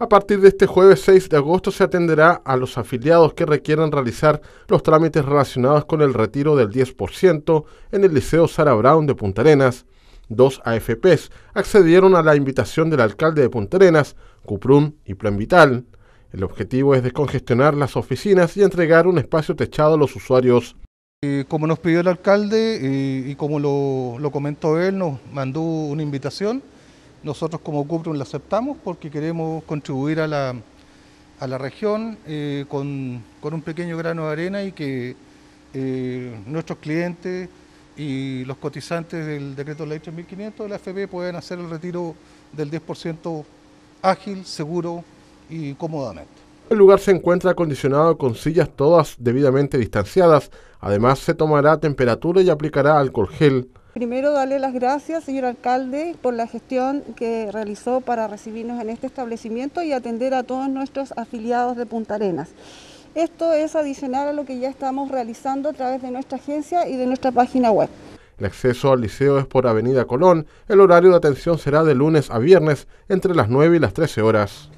A partir de este jueves 6 de agosto se atenderá a los afiliados que requieran realizar los trámites relacionados con el retiro del 10% en el Liceo Sara Brown de Punta Arenas. Dos AFPs accedieron a la invitación del alcalde de Punta Arenas, Cuprum y Plan Vital. El objetivo es descongestionar las oficinas y entregar un espacio techado a los usuarios. Eh, como nos pidió el alcalde eh, y como lo comentó él, nos mandó una invitación nosotros como Cuprum la aceptamos porque queremos contribuir a la, región eh, con, un pequeño grano de arena y que eh, nuestros clientes y los cotizantes del decreto de ley 3500 de la FP puedan hacer el retiro del 10% ágil, seguro y cómodamente. El lugar se encuentra acondicionado con sillas todas debidamente distanciadas. Además se tomará temperatura y aplicará alcohol gel. Primero, darle las gracias, señor alcalde, por la gestión que realizó para recibirnos en este establecimiento y atender a todos nuestros afiliados de Punta Arenas. Esto es adicional a lo que ya estamos realizando a través de nuestra agencia y de nuestra página web. El acceso al liceo es por Avenida Colón. El horario de atención será de lunes a viernes entre las 9 y las 13 horas.